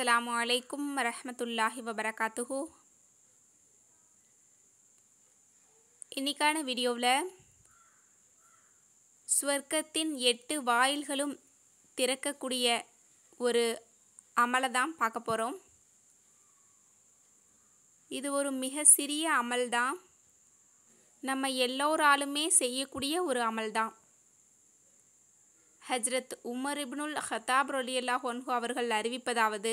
அஸ்லாம் அலைக்கும் வரமத்துல்லாஹி வபரகாத்துஹு இன்றைக்கான வீடியோவில் ஸ்வர்க்கத்தின் எட்டு வாயில்களும் திறக்கக்கூடிய ஒரு அமலை தான் பார்க்க போகிறோம் இது ஒரு மிக சிறிய அமல்தான் நம்ம எல்லோராலுமே செய்யக்கூடிய ஒரு அமல் தான் ஹஜ்ரத் உமர் இப்னுல் ஹத்தாப் ரொலியல்லா ஹொன்ஹு அவர்கள் அறிவிப்பதாவது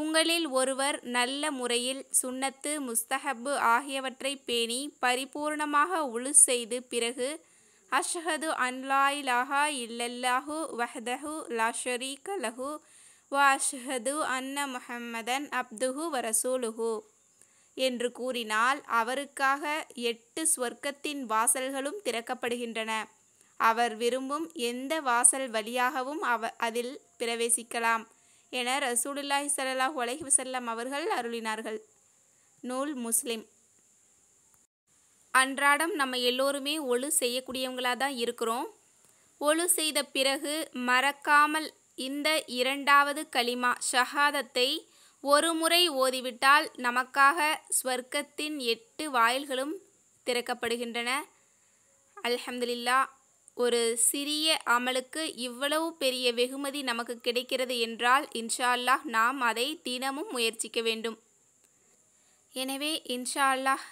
உங்களில் ஒருவர் நல்ல முறையில் சுன்னத்து முஸ்தஹப்பு ஆகியவற்றை பேணி பரிபூர்ணமாக உழு செய்து பிறகு அஷ்ஹது அன்லாயிலாஹா இல்லல்லாஹு வஹதஹு லாஷரி கலஹு லஹு வா அஷ்ஹது அன்ன முஹம்மதன் அப்துஹு வரசூலுஹு என்று கூறினால் அவருக்காக எட்டு ஸ்வர்க்கத்தின் வாசல்களும் திறக்கப்படுகின்றன அவர் விரும்பும் எந்த வாசல் வழியாகவும் அவ அதில் பிரவேசிக்கலாம் என ரசூலுல்லாஹி சல்லாஹ் உலகி வசல்லம் அவர்கள் அருளினார்கள் நூல் முஸ்லிம் அன்றாடம் நம்ம எல்லோருமே ஒழு செய்யக்கூடியவங்களாக தான் இருக்கிறோம் ஒழு செய்த பிறகு மறக்காமல் இந்த இரண்டாவது களிமா ஷஹாதத்தை ஒரு முறை ஓதிவிட்டால் நமக்காக ஸ்வர்க்கத்தின் எட்டு வாயில்களும் திறக்கப்படுகின்றன அல்ஹம்துலில்லா ஒரு சிறிய அமலுக்கு இவ்வளவு பெரிய வெகுமதி நமக்கு கிடைக்கிறது என்றால் இன்ஷா அல்லாஹ் நாம் அதை தினமும் முயற்சிக்க வேண்டும் எனவே இன்ஷா அல்லாஹ்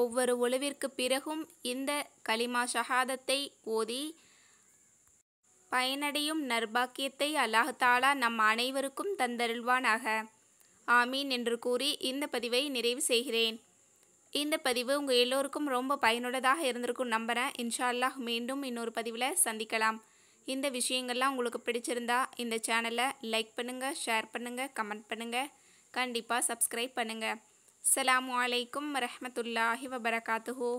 ஒவ்வொரு உழவிற்கு பிறகும் இந்த கலிமா ஷஹாதத்தை ஓதி பயனடையும் நர்பாக்கியத்தை அல்லாஹாலா நம் அனைவருக்கும் தந்தருள்வானாக ஆமீன் என்று கூறி இந்த பதிவை நிறைவு செய்கிறேன் இந்த பதிவு உங்கள் எல்லோருக்கும் ரொம்ப பயனுள்ளதாக இருந்திருக்கும் நம்புகிறேன் இன்ஷா அல்லாஹ் மீண்டும் இன்னொரு பதிவில் சந்திக்கலாம் இந்த விஷயங்கள்லாம் உங்களுக்கு பிடிச்சிருந்தா இந்த சேனலை லைக் பண்ணுங்கள் ஷேர் பண்ணுங்கள் கமெண்ட் பண்ணுங்கள் கண்டிப்பாக சப்ஸ்கிரைப் பண்ணுங்கள் அலாம் வலைக்கம் வரமத்துல்லாஹி வபரகாத்துஹூ